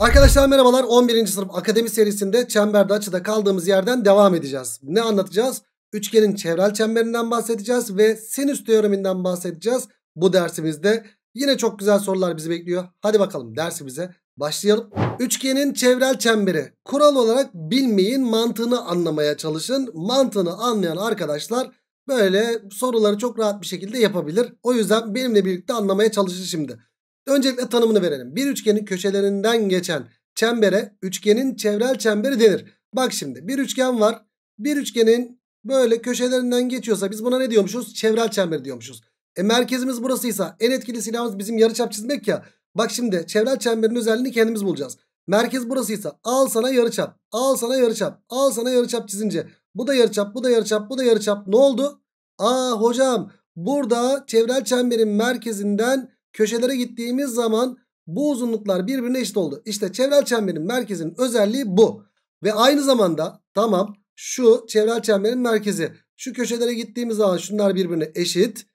Arkadaşlar merhabalar 11. sınıf akademi serisinde çemberde açıda kaldığımız yerden devam edeceğiz. Ne anlatacağız? Üçgenin çevrel çemberinden bahsedeceğiz ve sinüs teoreminden bahsedeceğiz bu dersimizde. Yine çok güzel sorular bizi bekliyor. Hadi bakalım dersimize başlayalım. Üçgenin çevrel çemberi. Kural olarak bilmeyin mantığını anlamaya çalışın. Mantığını anlayan arkadaşlar böyle soruları çok rahat bir şekilde yapabilir. O yüzden benimle birlikte anlamaya çalışın şimdi. Öncelikle tanımını verelim. Bir üçgenin köşelerinden geçen çembere üçgenin çevrel çemberi denir. Bak şimdi bir üçgen var. Bir üçgenin böyle köşelerinden geçiyorsa biz buna ne diyormuşuz? Çevrel çember diyormuşuz. E merkezimiz burasıysa en etkili silahımız bizim yarıçap çizmek ya. Bak şimdi çevrel çemberin özelliğini kendimiz bulacağız. Merkez burasıysa al sana yarıçap, al sana yarıçap, al sana yarıçap çizince bu da yarıçap, bu da yarıçap, bu da yarıçap ne oldu? Aa hocam burada çevrel çemberin merkezinden Köşelere gittiğimiz zaman bu uzunluklar birbirine eşit oldu. İşte çevrel çemberin merkezinin özelliği bu. Ve aynı zamanda tamam şu çevrel çemberin merkezi. Şu köşelere gittiğimiz zaman şunlar birbirine eşit.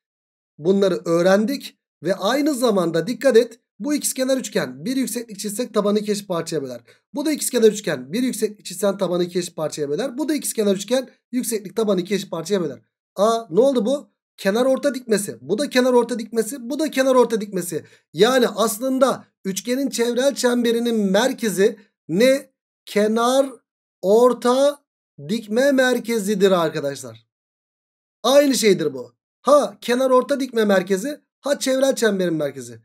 Bunları öğrendik. Ve aynı zamanda dikkat et bu ikizkenar üçgen bir yükseklik çizsek tabanı iki eşit parçaya böler. Bu da ikizkenar üçgen bir yükseklik çizsen tabanı iki eşit parçaya böler. Bu da ikizkenar üçgen yükseklik tabanı iki eşit parçaya böler. Aa ne oldu bu? kenar orta dikmesi. Bu da kenar orta dikmesi. Bu da kenar orta dikmesi. Yani aslında üçgenin çevrel çemberinin merkezi ne? Kenar orta dikme merkezidir arkadaşlar. Aynı şeydir bu. Ha kenar orta dikme merkezi ha çevrel çemberin merkezi.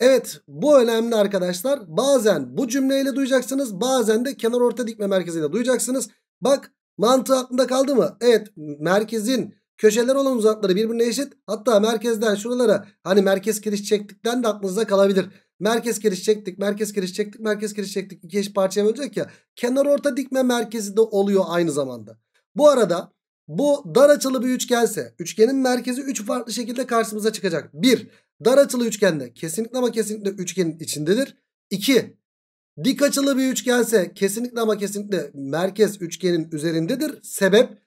Evet bu önemli arkadaşlar. Bazen bu cümleyle duyacaksınız bazen de kenar orta dikme merkeziyle duyacaksınız. Bak mantığı aklında kaldı mı? Evet merkezin Köşeler olan uzakları birbirine eşit. Hatta merkezden şuralara hani merkez kiriş çektikten de aklınızda kalabilir. Merkez kiriş çektik, merkez kiriş çektik, merkez kiriş çektik. İki eş parçaya bölecek ya. Kenar orta dikme merkezi de oluyor aynı zamanda. Bu arada bu dar açılı bir üçgense üçgenin merkezi 3 farklı şekilde karşımıza çıkacak. 1. Dar açılı üçgende kesinlikle ama kesinlikle üçgenin içindedir. 2. Dik açılı bir üçgense kesinlikle ama kesinlikle merkez üçgenin üzerindedir. Sebep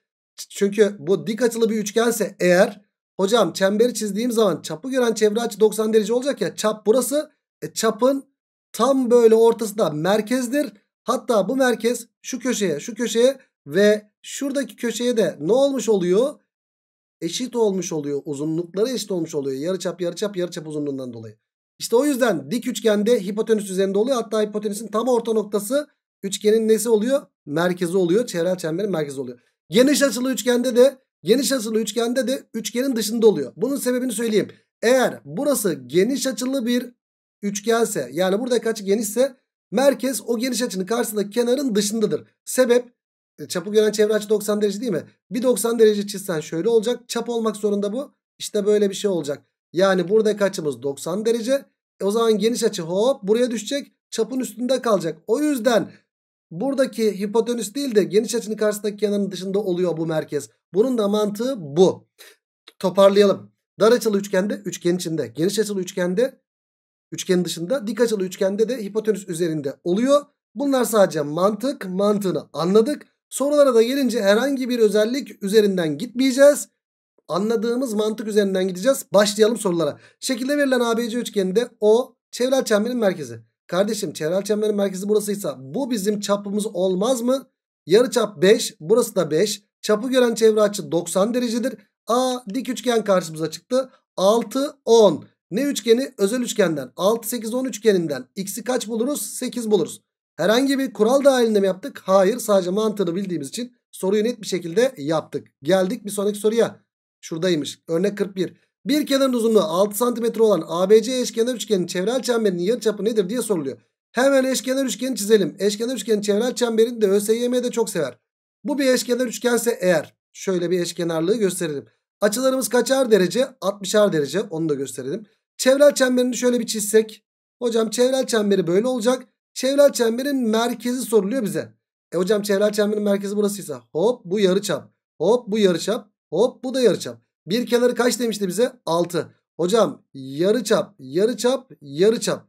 çünkü bu dik açılı bir üçgense eğer hocam çemberi çizdiğim zaman çapı gören çevre açı 90 derece olacak ya çap burası. E, çapın tam böyle ortası da merkezdir. Hatta bu merkez şu köşeye şu köşeye ve şuradaki köşeye de ne olmuş oluyor? Eşit olmuş oluyor. Uzunlukları eşit olmuş oluyor. yarı yarı çap çap yarı çap uzunluğundan dolayı. İşte o yüzden dik üçgende hipotenüs üzerinde oluyor. Hatta hipotenüsün tam orta noktası üçgenin nesi oluyor? Merkezi oluyor. Çevrel çemberin merkezi oluyor. Geniş açılı üçgende de geniş açılı üçgende de üçgenin dışında oluyor. Bunun sebebini söyleyeyim. Eğer burası geniş açılı bir üçgense yani burada kaç genişse merkez o geniş açının karşısındaki kenarın dışındadır. Sebep e, çapı gören çevre açı 90 derece değil mi? Bir 90 derece çizsen şöyle olacak. Çap olmak zorunda bu. İşte böyle bir şey olacak. Yani burada kaçımız 90 derece. E o zaman geniş açı hop buraya düşecek. Çapın üstünde kalacak. O yüzden Buradaki hipotenüs değil de geniş açının karşısındaki kenarın dışında oluyor bu merkez. Bunun da mantığı bu. Toparlayalım. Dar açılı üçgende üçgen içinde. Geniş açılı üçgende üçgenin dışında. Dik açılı üçgende de hipotenüs üzerinde oluyor. Bunlar sadece mantık. Mantığını anladık. Sorulara da gelince herhangi bir özellik üzerinden gitmeyeceğiz. Anladığımız mantık üzerinden gideceğiz. Başlayalım sorulara. Şekilde verilen ABC üçgeninde O çevre çemberin merkezi. Kardeşim çevre çemberin merkezi burasıysa bu bizim çapımız olmaz mı? Yarıçap 5 burası da 5. Çapı gören çevre açı 90 derecedir. A dik üçgen karşımıza çıktı. 6 10. Ne üçgeni? Özel üçgenden. 6 8 10 üçgeninden. X'i kaç buluruz? 8 buluruz. Herhangi bir kural dahilinde mi yaptık? Hayır sadece mantığını bildiğimiz için soruyu net bir şekilde yaptık. Geldik bir sonraki soruya. Şuradaymış. Örnek 41. Bir kenar uzunluğu 6 cm olan ABC eşkenar üçgenin çevrel çemberinin yarıçapı nedir diye soruluyor. Hemen eşkenar üçgeni çizelim. Eşkenar üçgenin çevrel çemberini de ÖSYM de çok sever. Bu bir eşkenar üçgense eğer şöyle bir eşkenarlığı gösterelim. Açılarımız kaçar derece? 60'ar derece. Onu da gösterelim. Çevrel çemberini şöyle bir çizsek. Hocam çevrel çemberi böyle olacak. Çevrel çemberin merkezi soruluyor bize. E hocam çevrel çemberin merkezi burasıysa hop bu yarıçap. Hop bu yarıçap. Hop bu da yarıçap. Bir kenarı kaç demişti bize? 6. Hocam yarı çap, yarı çap, yarı çap.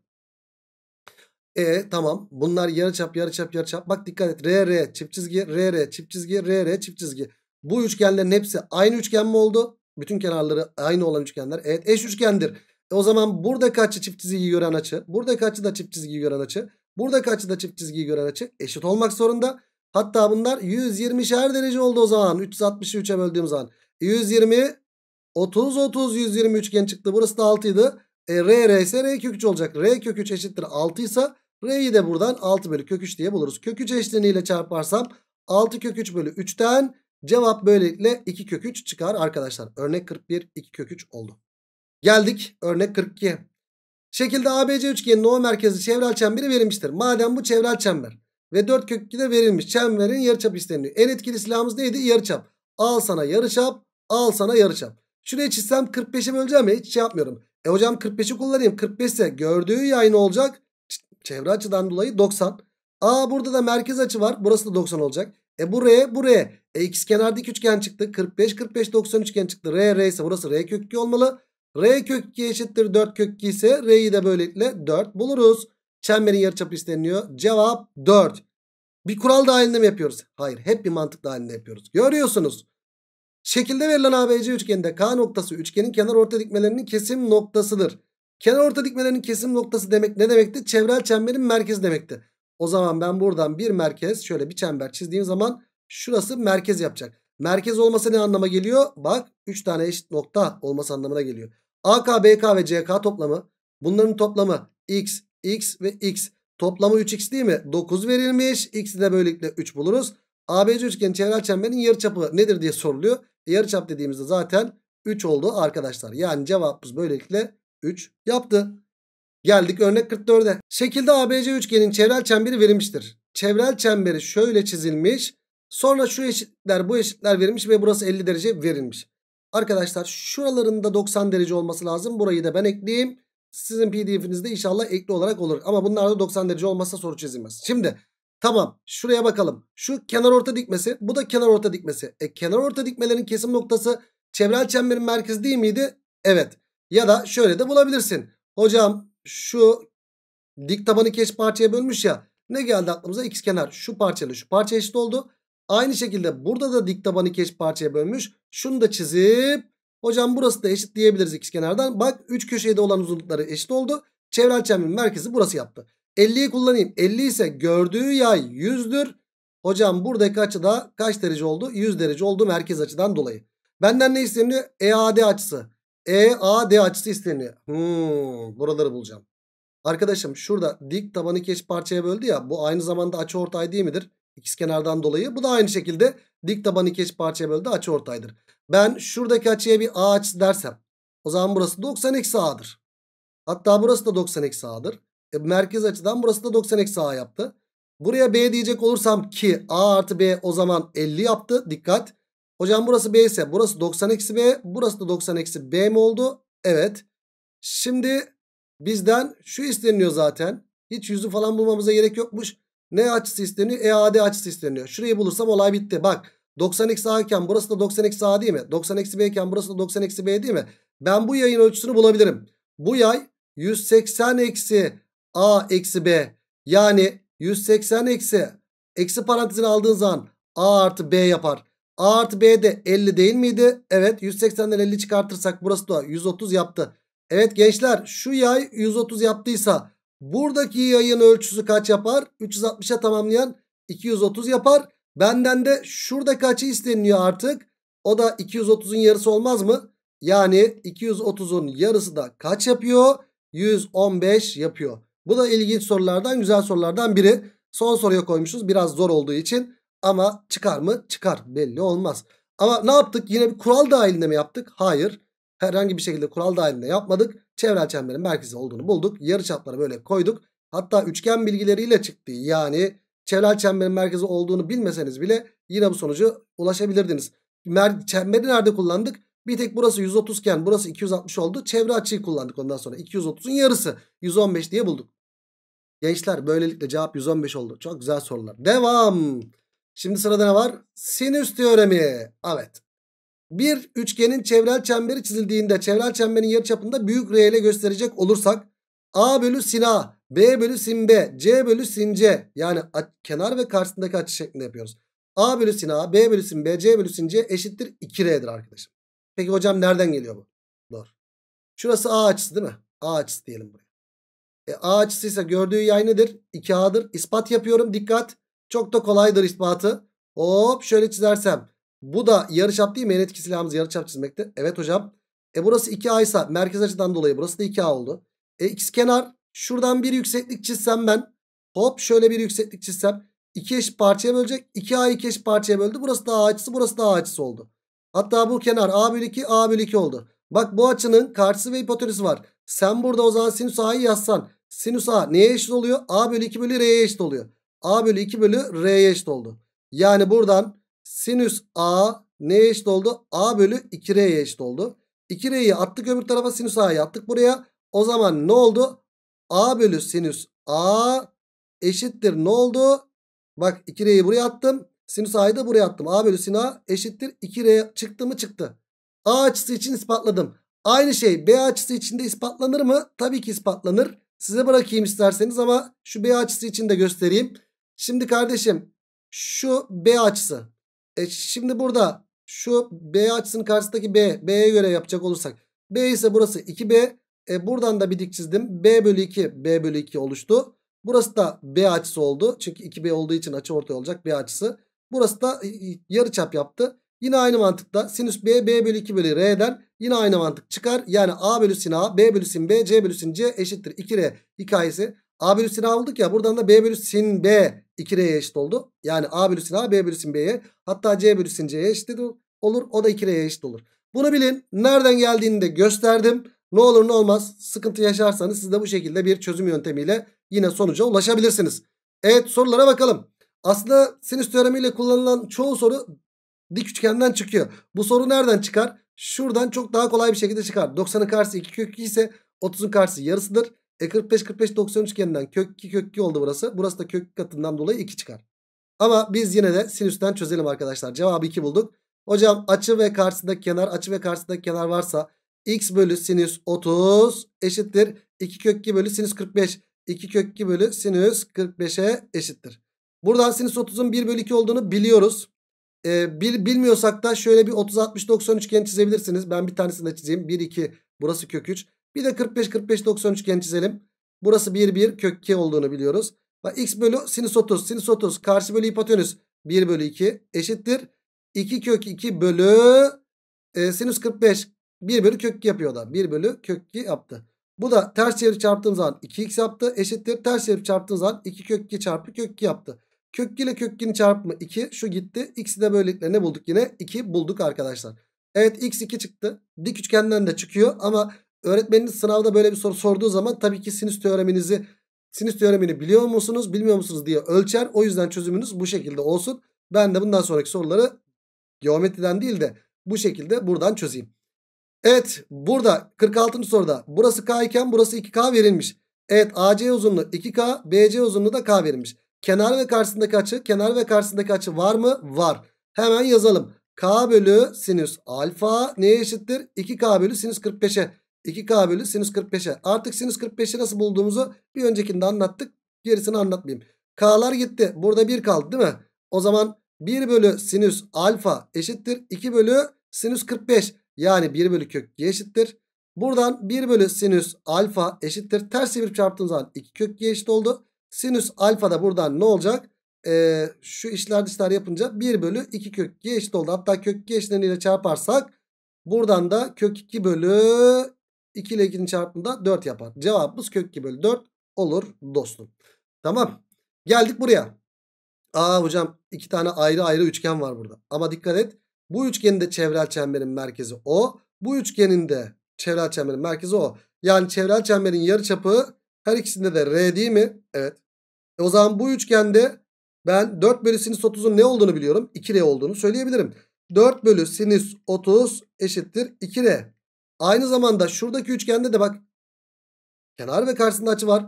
E tamam bunlar yarı çap, yarı çap, yarı çap. Bak dikkat et. R, R, çift çizgi, R, R, çift çizgi, R, R, çift çizgi. Bu üçgenlerin hepsi aynı üçgen mi oldu? Bütün kenarları aynı olan üçgenler. Evet eş üçgendir. E o zaman burada kaçı çift çizgiyi gören açı? Burada kaçı da çift çizgiyi gören açı? Burada kaçı da çift çizgiyi gören açı? Eşit olmak zorunda. Hatta bunlar 120'şer derece oldu o zaman. 363'e böldüğüm zaman. 120 e, 30 30 120 üçgen çıktı. Burası da 6 idi. E, R R ise R kök 3 olacak. R kök 3 eşittir 6 ise R'yi de buradan 6 bölü kök 3 diye buluruz. Kök 3 eşleniğiyle çarparsam 6 kök 3 bölü 3'ten cevap böylelikle 2 kök 3 çıkar arkadaşlar. Örnek 41 2 kök 3 oldu. Geldik örnek 42. Şekilde ABC üçgenin O merkezi çevrel çemberi verilmiştir. Madem bu çevrel çember ve 4 kök 2 de verilmiş. Çemberin yarıçap isteniyor. En etkili silahımız neydi? Yarıçap. Al sana yarıçap, al sana yarıçap. Şuraya çizsem 45'e böleceğim ya hiç şey yapmıyorum. E hocam 45'i kullanayım. 45 ise gördüğü yay ne olacak? Çevre açıdan dolayı 90. Aa burada da merkez açı var. Burası da 90 olacak. E buraya buraya. E x kenardaki üçgen çıktı. 45 45 90 üçgen çıktı. R R ise burası R kök 2 olmalı. R kök 2 eşittir 4 kök 2 ise R'yi de böylelikle 4 buluruz. Çemberin yarıçapı isteniyor. Cevap 4. Bir kural dahilinde mi yapıyoruz? Hayır. Hep bir mantık dahilinde yapıyoruz. Görüyorsunuz. Şekilde verilen ABC üçgeninde K noktası üçgenin kenar orta dikmelerinin kesim noktasıdır. Kenar orta dikmelerinin kesim noktası demek ne demekti? Çevrel çemberin merkezi demekti. O zaman ben buradan bir merkez şöyle bir çember çizdiğim zaman şurası merkez yapacak. Merkez olması ne anlama geliyor? Bak 3 tane eşit nokta olması anlamına geliyor. AK, BK ve CK toplamı. Bunların toplamı X, X ve X. Toplamı 3X değil mi? 9 verilmiş. X'i de böylelikle 3 buluruz. ABC üçgenin çevrel çemberin yarıçapı nedir diye soruluyor. Yarıçap dediğimizde zaten 3 oldu arkadaşlar. Yani cevabımız böylelikle 3 yaptı. Geldik örnek 44'e. Şekilde ABC üçgenin çevrel çemberi verilmiştir. Çevrel çemberi şöyle çizilmiş. Sonra şu eşitler bu eşitler verilmiş ve burası 50 derece verilmiş. Arkadaşlar şuralarında 90 derece olması lazım. Burayı da ben ekleyeyim. Sizin pdf'inizde inşallah ekli olarak olur. Ama bunlarda 90 derece olmazsa soru çizilmez. Şimdi Tamam şuraya bakalım. Şu kenar orta dikmesi bu da kenar orta dikmesi. E kenar orta dikmelerin kesim noktası çevrel çemberin merkezi değil miydi? Evet. Ya da şöyle de bulabilirsin. Hocam şu dik tabanı keş parçaya bölmüş ya. Ne geldi aklımıza? X kenar şu parçayla şu parça eşit oldu. Aynı şekilde burada da dik tabanı keş parçaya bölmüş. Şunu da çizip hocam burası da eşit diyebiliriz x kenardan. Bak 3 köşede olan uzunlukları eşit oldu. Çevrel çemberin merkezi burası yaptı. 50'yi kullanayım. 50 ise gördüğü yay 100'dür. Hocam buradaki açı da kaç derece oldu? 100 derece oldu merkez açıdan dolayı. Benden ne isteniyor? EAD açısı. EAD açısı isteniyor. Hmm, buraları bulacağım. Arkadaşım şurada dik tabanı keş parçaya böldü ya. Bu aynı zamanda açı ortay değil midir? İkiz kenardan dolayı. Bu da aynı şekilde dik tabanı keş parçaya böldü açı ortaydır. Ben şuradaki açıya bir A açısı dersem. O zaman burası 90 eksi A'dır. Hatta burası da 90 eksi A'dır. E, merkez açıdan burası da 90 eksi A yaptı. Buraya B diyecek olursam ki A artı B o zaman 50 yaptı. Dikkat. Hocam burası B ise burası 90 eksi B. Burası da 90 eksi B mi oldu? Evet. Şimdi bizden şu isteniyor zaten. Hiç yüzü falan bulmamıza gerek yokmuş. Ne açısı isteniyor? EAD açısı isteniyor. Şurayı bulursam olay bitti. Bak 90 eksi A iken burası da 90 eksi A değil mi? 90 eksi B iken burası da 90 eksi B değil mi? Ben bu yayın ölçüsünü bulabilirim. Bu yay 180 eksi a eksi b yani 180 eksi eksi parantezini aldığın zaman a artı b yapar. A artı b de 50 değil miydi? Evet 180'den 50 çıkartırsak burası da 130 yaptı. Evet gençler şu yay 130 yaptıysa buradaki yayın ölçüsü kaç yapar? 360'a tamamlayan 230 yapar. Benden de şurada kaçı isteniyor artık. O da 230'un yarısı olmaz mı? Yani 230'un yarısı da kaç yapıyor? 115 yapıyor. Bu da ilginç sorulardan güzel sorulardan biri. Son soruya koymuşuz biraz zor olduğu için. Ama çıkar mı? Çıkar belli olmaz. Ama ne yaptık? Yine bir kural dahilinde mi yaptık? Hayır. Herhangi bir şekilde kural dahilinde yapmadık. Çevrel çemberin merkezi olduğunu bulduk. Yarı çapları böyle koyduk. Hatta üçgen bilgileriyle çıktı. Yani çevrel çemberin merkezi olduğunu bilmeseniz bile yine bu sonucu ulaşabilirdiniz. Mer çemberi nerede kullandık? Bir tek burası 130 iken burası 260 oldu. Çevre açıyı kullandık ondan sonra. 230'un yarısı 115 diye bulduk. Gençler böylelikle cevap 115 oldu. Çok güzel sorular. Devam. Şimdi sırada ne var? Sinüs teoremi. Evet. Bir üçgenin çevrel çemberi çizildiğinde çevrel çemberin yarıçapında büyük R ile gösterecek olursak A bölü sin A, B bölü sin B, C bölü sin C yani kenar ve karşısındaki açı şeklinde yapıyoruz. A bölü sin A, B bölü sin B, C bölü sin C eşittir 2R'dir arkadaşım. Peki hocam nereden geliyor bu? Doğru. Şurası A açısı değil mi? A açısı diyelim buraya. E, A açısıysa gördüğü yay nedir? 2A'dır. İspat yapıyorum dikkat. Çok da kolaydır ispatı. Hop şöyle çizersem. Bu da yarıçap değil mi? En etkili silahımız yarıçap çizmekte. Evet hocam. E burası 2A ise merkez açıdan dolayı burası da 2A oldu. E x kenar şuradan bir yükseklik çizsem ben. Hop şöyle bir yükseklik çizsem. 2 eşit parçaya bölecek. 2A 2 eşit parçaya böldü. Burası da A açısı burası da A açısı oldu. Hatta bu kenar A bölü 2 A bölü 2 oldu. Bak bu açının karşısı ve hipotenüsü var. Sen burada o zaman sinüs A'yı yazsan. Sinüs A neye eşit oluyor? A bölü 2 bölü R'ye eşit oluyor. A bölü 2 bölü R'ye eşit oldu. Yani buradan sinüs A neye eşit oldu? A bölü 2R'ye eşit oldu. 2R'yi attık öbür tarafa sinüs A'yı attık buraya. O zaman ne oldu? A bölü sinüs A eşittir ne oldu? Bak 2R'yi buraya attım. Sinüs A'yı da buraya attım. A bölü sin A eşittir 2R çıktı mı çıktı. A açısı için ispatladım. Aynı şey B açısı için de ispatlanır mı? Tabii ki ispatlanır. Size bırakayım isterseniz ama şu B açısı için de göstereyim. Şimdi kardeşim şu B açısı. E şimdi burada şu B açısının karşısındaki B. B'ye göre yapacak olursak. B ise burası 2B. E buradan da bir dik çizdim. B bölü 2. B bölü 2 oluştu. Burası da B açısı oldu. Çünkü 2B olduğu için açı ortaya olacak B açısı. Burası da e, yarı çap yaptı. Yine aynı mantıkla sinüs B, B bölü 2 bölü R'den yine aynı mantık çıkar. Yani A bölü sin A, B bölü sin B, C bölü sin C eşittir 2R hikayesi. A bölü sin A bulduk ya buradan da B bölü sin B 2R'ye eşit oldu. Yani A bölü sin A, B bölü sin B'ye hatta C bölü sin C'ye eşit olur. O da 2R'ye eşit olur. Bunu bilin. Nereden geldiğini de gösterdim. Ne olur ne olmaz sıkıntı yaşarsanız siz de bu şekilde bir çözüm yöntemiyle yine sonuca ulaşabilirsiniz. Evet sorulara bakalım. Aslında sinüs teoremiyle kullanılan çoğu soru Dik üçgenden çıkıyor. Bu soru nereden çıkar? Şuradan çok daha kolay bir şekilde çıkar. 90'ın karşısı 2 kök 2 ise 30'un karşısı yarısıdır. E 45 45 90 üçgeninden kök 2 kök 2 oldu burası. Burası da kök katından dolayı 2 çıkar. Ama biz yine de sinüsten çözelim arkadaşlar. Cevabı 2 bulduk. Hocam açı ve karşısındaki kenar açı ve karşısındaki kenar varsa x bölü sinüs 30 eşittir. 2 kök 2 bölü sinüs 45. 2 kök 2 bölü sinüs 45'e eşittir. Buradan sinüs 30'un 1 bölü 2 olduğunu biliyoruz. E, bil, bilmiyorsak da şöyle bir 30-60-90 üçgen çizebilirsiniz. Ben bir tanesini de çizeyim. 1-2 burası kök 3. Bir de 45-45-90 üçgen çizelim. Burası 1-1 kök 2 olduğunu biliyoruz. Bak x bölü sinüs 30 sinüs 30 karşı bölü hipotenüs 1 bölü 2 eşittir. 2 kök 2 bölü e, sinüs 45 1 bölü kök 2 yapıyor da 1 bölü kök 2 yaptı. Bu da ters çevir çarptığım zaman 2x yaptı eşittir. Ters çevir çarptığım zaman 2 kök 2 çarpı kök 2 yaptı. Kök ile kökün çarpımı 2. Şu gitti. X'i de böylelikle ne bulduk yine? 2 bulduk arkadaşlar. Evet x 2 çıktı. Dik üçgenden de çıkıyor ama öğretmeniniz sınavda böyle bir soru sorduğu zaman tabii ki sinüs teoreminizi sinüs teoremini biliyor musunuz bilmiyor musunuz diye ölçer. O yüzden çözümünüz bu şekilde olsun. Ben de bundan sonraki soruları geometriden değil de bu şekilde buradan çözeyim. Evet burada 46. soruda burası K iken burası 2K verilmiş. Evet AC uzunluğu 2K BC uzunluğu da K verilmiş. Kenar ve karşısındaki açı. Kenar ve karşısındaki açı var mı? Var. Hemen yazalım. K bölü sinüs alfa neye eşittir? 2K bölü sinüs 45'e. 2K bölü sinüs 45'e. Artık sinüs 45'i nasıl bulduğumuzu bir öncekinde anlattık. Gerisini anlatmayayım. K'lar gitti. Burada 1 kaldı değil mi? O zaman 1 bölü sinüs alfa eşittir. 2 bölü sinüs 45. Yani 1 bölü kök 2 eşittir. Buradan 1 bölü sinüs alfa eşittir. Ters çevirip çarptığım zaman 2 kök 2 eşit oldu. Sinüs alfa da buradan ne olacak? Ee, şu işler dışlar yapınca 1 bölü 2 kök 2 eşit oldu. Hatta kök 2 eşitleriyle çarparsak buradan da kök 2 bölü 2 ile 2'nin çarpımında 4 yapar. Cevabımız kök 2 bölü 4 olur dostum. Tamam. Geldik buraya. Aa hocam iki tane ayrı ayrı üçgen var burada. Ama dikkat et. Bu üçgenin de çevrel çemberin merkezi o. Bu üçgenin de çevrel çemberin merkezi o. Yani çevrel çemberin yarıçapı her ikisinde de R değil mi? Evet. E o zaman bu üçgende ben 4 bölü sinüs 30'un ne olduğunu biliyorum. 2R olduğunu söyleyebilirim. 4 bölü sinüs 30 eşittir 2R. Aynı zamanda şuradaki üçgende de bak kenar ve karşısında açı var.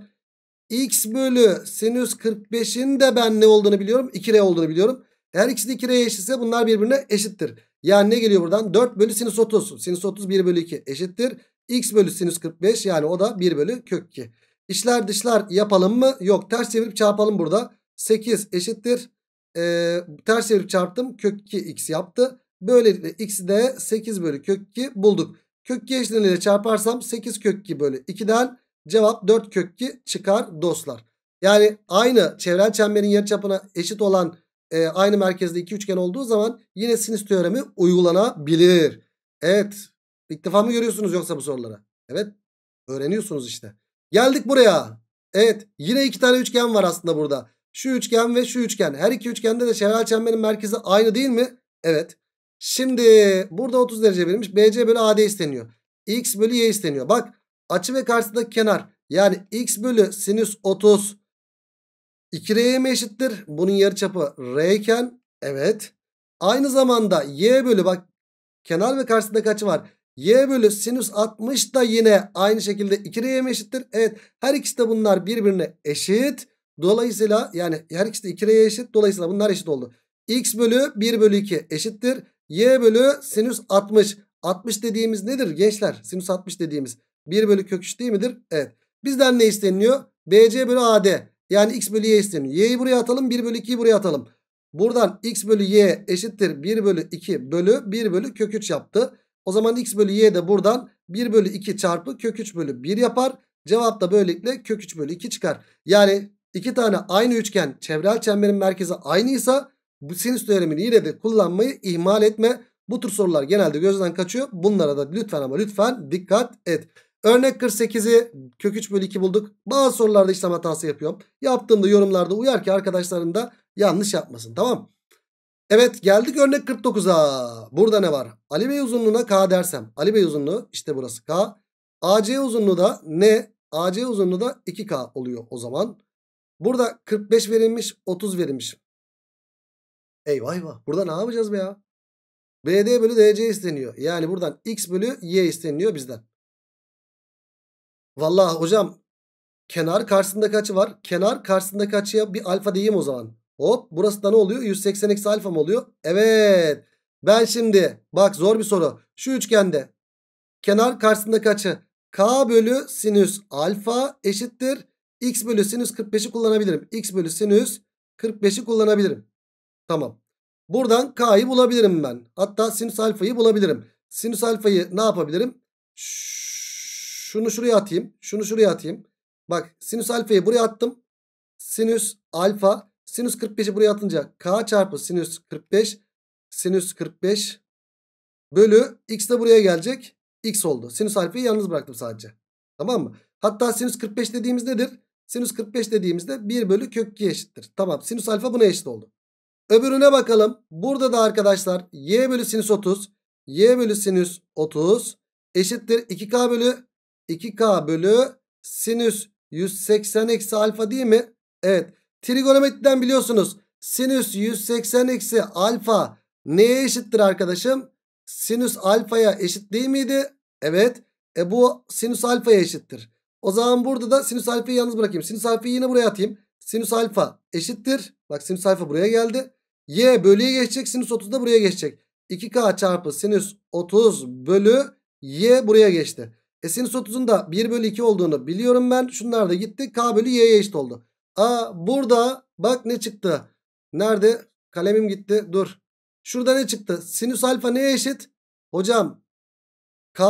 X bölü sinüs 45'in de ben ne olduğunu biliyorum. 2R olduğunu biliyorum. Her ikisi de 2R'ye eşitse bunlar birbirine eşittir. Yani ne geliyor buradan? 4 bölü sinüs 30. Sinüs 30 1 bölü 2 eşittir. X bölü sinüs 45 yani o da 1 bölü kök 2. İşler dışlar yapalım mı? Yok ters çevirip çarpalım burada. 8 eşittir. E, ters çevirip çarptım. Kök 2 x yaptı. Böylelikle x'i de 8 bölü kök 2 bulduk. Kök 2 eşitliğiyle çarparsam 8 kök 2 bölü 2'den cevap 4 kök 2 çıkar dostlar. Yani aynı çevrel çemberin yarıçapına eşit olan e, aynı merkezde iki üçgen olduğu zaman yine sinüs teoremi uygulanabilir. Evet. İktifamı görüyorsunuz yoksa bu sorulara. Evet. Öğreniyorsunuz işte. Geldik buraya. Evet yine iki tane üçgen var aslında burada. Şu üçgen ve şu üçgen. Her iki üçgende de şeral çemberin merkezi aynı değil mi? Evet. Şimdi burada 30 derece verilmiş. BC bölü AD isteniyor. X bölü Y isteniyor. Bak açı ve karşısındaki kenar. Yani X bölü sinüs 30. 2R'ye mi eşittir? Bunun yarıçapı R iken evet. Aynı zamanda Y bölü bak kenar ve karşısındaki açı var. Y bölü sinüs 60 da yine aynı şekilde 2R'ye mi eşittir? Evet her ikisi de bunlar birbirine eşit. Dolayısıyla yani her ikisi de 2R'ye eşit. Dolayısıyla bunlar eşit oldu. X bölü 1 bölü 2 eşittir. Y bölü sinüs 60. 60 dediğimiz nedir gençler? Sinüs 60 dediğimiz 1 bölü kök 3 değil midir? Evet. Bizden ne isteniyor? BC bölü AD. Yani x bölü y isteniyor. Y'yi buraya atalım 1 bölü 2'yi buraya atalım. Buradan x bölü y eşittir 1 bölü 2 bölü 1 bölü kök 3 yaptı. O zaman x bölü y de buradan 1 bölü 2 çarpı kök 3 bölü 1 yapar. Cevap da böylelikle kök 3 bölü 2 çıkar. Yani iki tane aynı üçgen çevrel çemberin merkezi aynıysa bu sinüs teoremini yine de kullanmayı ihmal etme. Bu tür sorular genelde gözden kaçıyor. Bunlara da lütfen ama lütfen dikkat et. Örnek 48'i kök 3 bölü 2 bulduk. Bazı sorularda işlem hatası yapıyorum. Yaptığımda yorumlarda uyar ki arkadaşlarım da yanlış yapmasın. Tamam mı? Evet geldik örnek 49'a. Burada ne var? Ali Bey uzunluğuna K dersem. Ali Bey uzunluğu işte burası K. AC uzunluğu da ne? AC uzunluğu da 2K oluyor o zaman. Burada 45 verilmiş 30 verilmiş. Eyvah eyvah. Burada ne yapacağız be ya? BD bölü DC isteniyor. Yani buradan X bölü Y isteniyor bizden. Vallahi hocam kenar karşısındaki açı var. Kenar karşısındaki açıya bir alfa diyeyim o zaman. Hop burası da ne oluyor? 180 eksi alfa mı oluyor? Evet. Ben şimdi bak zor bir soru. Şu üçgende kenar karşısındaki açı k bölü sinüs alfa eşittir. x bölü sinüs 45'i kullanabilirim. x bölü sinüs 45'i kullanabilirim. Tamam. Buradan k'yı bulabilirim ben. Hatta sinüs alfayı bulabilirim. Sinüs alfayı ne yapabilirim? Şunu şuraya atayım. Şunu şuraya atayım. Bak sinüs alfayı buraya attım. Sinüs alfa Sinüs 45'i buraya atınca k çarpı sinüs 45 sinüs 45 bölü x de buraya gelecek. x oldu. Sinüs alfayı yalnız bıraktım sadece. Tamam mı? Hatta sinüs 45 dediğimiz nedir? Sinüs 45 dediğimizde 1 bölü kök 2 eşittir. Tamam sinüs alfa buna eşit oldu. Öbürüne bakalım. Burada da arkadaşlar y bölü sinüs 30 y bölü sinüs 30 eşittir 2k bölü 2k bölü sinüs 180 eksi alfa değil mi? Evet. Trigonometriden biliyorsunuz. Sinüs 180 eksi alfa neye eşittir arkadaşım? Sinüs alfaya eşit değil miydi? Evet. E bu sinüs alfaya eşittir. O zaman burada da sinüs alfayı yalnız bırakayım. Sinüs alfayı yine buraya atayım. Sinüs alfa eşittir. Bak sinüs alfa buraya geldi. Y bölüye geçecek. Sinüs 30 da buraya geçecek. 2K çarpı sinüs 30 bölü Y buraya geçti. E sinüs 30'un da 1 bölü 2 olduğunu biliyorum ben. Şunlar da gitti. K bölü Y'ye eşit oldu. Aa burada bak ne çıktı. Nerede? Kalemim gitti. Dur. Şurada ne çıktı? Sinüs alfa neye eşit? Hocam k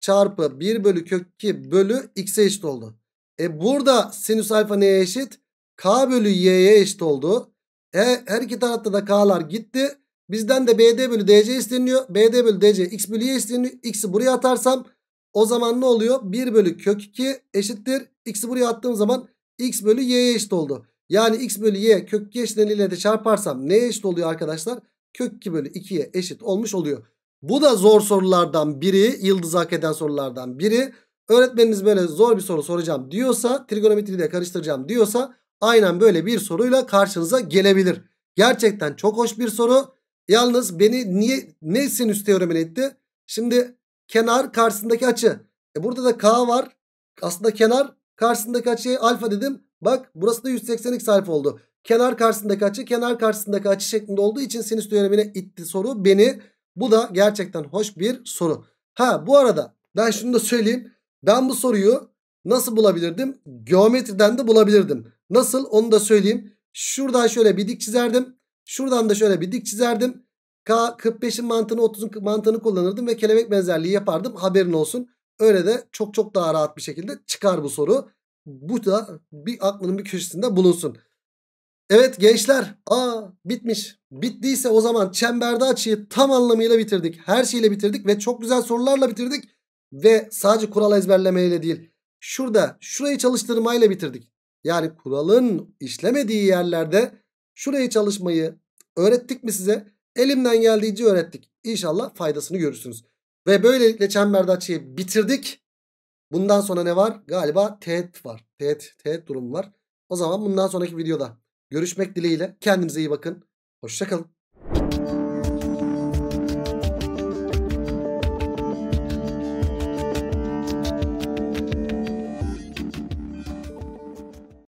çarpı 1 bölü kök 2 bölü x'e eşit oldu. E burada sinüs alfa neye eşit? k bölü y'ye eşit oldu. E, her iki tarafta da k'lar gitti. Bizden de bd bölü dc isteniyor. bd bölü dc x bölü y isteniyor. x'i buraya atarsam o zaman ne oluyor? 1 bölü kök 2 eşittir. x'i buraya attığım zaman x bölü y'ye eşit oldu. Yani x bölü y kök 2 eşitleniyle de çarparsam neye eşit oluyor arkadaşlar? Kök 2 bölü 2'ye eşit olmuş oluyor. Bu da zor sorulardan biri. Yıldız hak eden sorulardan biri. Öğretmeniniz böyle zor bir soru soracağım diyorsa trigonometriyi de karıştıracağım diyorsa aynen böyle bir soruyla karşınıza gelebilir. Gerçekten çok hoş bir soru. Yalnız beni niye ne sinüs teoremini etti? Şimdi kenar karşısındaki açı. E burada da k var. Aslında kenar Karşısındaki açıya şey? alfa dedim. Bak burası da 180x alfa oldu. Kenar karşısındaki açı şey? kenar karşısındaki açı şey şeklinde olduğu için sinüs teoremine itti soru beni. Bu da gerçekten hoş bir soru. Ha bu arada ben şunu da söyleyeyim. Ben bu soruyu nasıl bulabilirdim? Geometriden de bulabilirdim. Nasıl onu da söyleyeyim. Şuradan şöyle bir dik çizerdim. Şuradan da şöyle bir dik çizerdim. K 45'in mantığını 30'un mantığını kullanırdım ve kelebek benzerliği yapardım. Haberin olsun. Öyle de çok çok daha rahat bir şekilde çıkar bu soru. Bu da bir aklının bir köşesinde bulunsun. Evet gençler. Aa bitmiş. Bittiyse o zaman çemberde açıyı tam anlamıyla bitirdik. Her şeyle bitirdik ve çok güzel sorularla bitirdik. Ve sadece kural ezberlemeyle değil. Şurada şurayı çalıştırmayla bitirdik. Yani kuralın işlemediği yerlerde şurayı çalışmayı öğrettik mi size? Elimden geldiğince öğrettik. İnşallah faydasını görürsünüz. Ve böylelikle çemberdaçıyı bitirdik. Bundan sonra ne var? Galiba teğet var. Teğet, teğet durum var. O zaman bundan sonraki videoda görüşmek dileğiyle. Kendinize iyi bakın. Hoşçakalın.